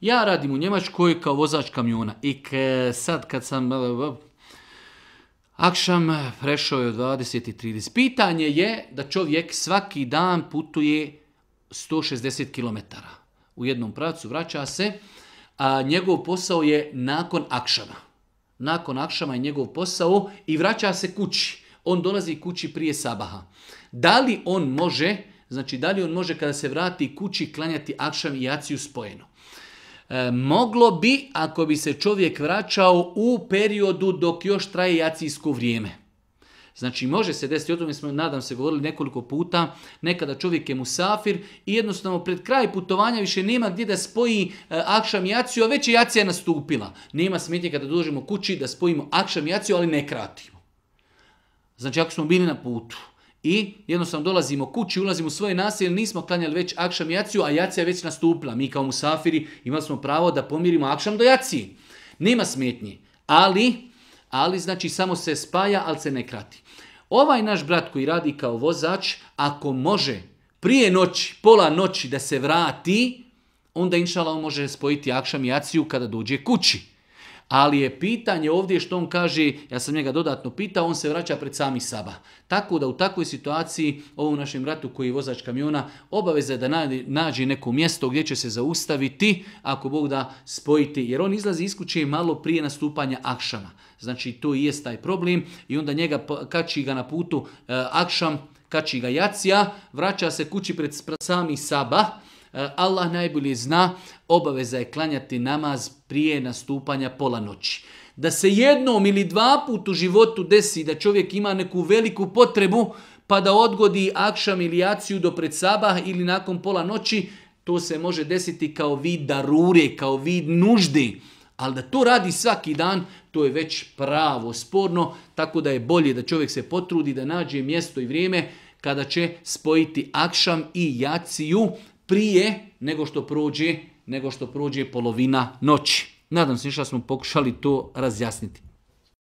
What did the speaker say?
Ja radim u Njemačkoj kao vozač kamiona i sad kad sam... Eh, eh, Akšam eh, prešao je od 20.30. Pitanje je da čovjek svaki dan putuje 160 km. U jednom pravcu vraća se, a njegov posao je nakon Akšama. Nakon Akšama je njegov posao i vraća se kući. On dolazi kući prije sabaha. Da li on može, znači da li on može kada se vrati kući klanjati Akšam i Aciju spojeno? E, moglo bi ako bi se čovjek vraćao u periodu dok još traje jacijsko vrijeme. Znači može se desiti, o tome smo nadam se govorili nekoliko puta, nekada čovjek je musafir i jednostavno pred kraj putovanja više nema gdje da spoji e, akšam i jaciju, a već je jacija nastupila. Nema smetnje kada dođemo kući da spojimo akšam i jaciju, ali ne kratimo. Znači ako smo bili na putu, i jednostavno dolazimo kući, ulazimo u svoje naselje, nismo klanjali već akšam i jaciju, a jacija je već nastupila. Mi kao musafiri imali smo pravo da pomirimo akšam do jaciji. Nema smetnji, ali, ali znači samo se spaja, ali se ne krati. Ovaj naš brat koji radi kao vozač, ako može prije noći, pola noći da se vrati, onda inšala on može spojiti akšam i jaciju kada dođe kući. Ali je pitanje ovdje što on kaže, ja sam njega dodatno pitao, on se vraća pred sami saba. Tako da u takvoj situaciji, ovom našem ratu koji je vozač kamiona, obaveza je da nađe neko mjesto gdje će se zaustaviti, ako Bog da spojiti. Jer on izlazi iz kuće malo prije nastupanja akšama. Znači to i jest taj problem i onda njega pa, kači ga na putu e, akšam, kači ga jacija, vraća se kući pred sami saba, E, Allah najbolje zna, obaveza je klanjati namaz prije nastupanja pola noći. Da se jednom ili dva put u životu desi da čovjek ima neku veliku potrebu, pa da odgodi akšam ili jaciju do pred sabah ili nakon pola noći, to se može desiti kao vid darure, kao vid nuždi. Ali da to radi svaki dan, to je već pravo sporno, tako da je bolje da čovjek se potrudi, da nađe mjesto i vrijeme kada će spojiti akšam i jaciju prije nego što prođe, nego što prođe polovina noći. Nadam se što smo pokušali to razjasniti.